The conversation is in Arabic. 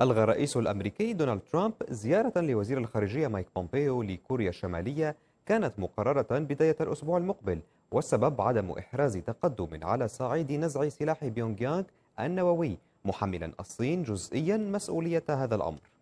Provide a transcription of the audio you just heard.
ألغى الرئيس الأمريكي دونالد ترامب زيارة لوزير الخارجية مايك بومبيو لكوريا الشمالية كانت مقررة بداية الأسبوع المقبل والسبب عدم إحراز تقدم على صعيد نزع سلاح بيونغيانغ النووي محملا الصين جزئيا مسؤولية هذا الأمر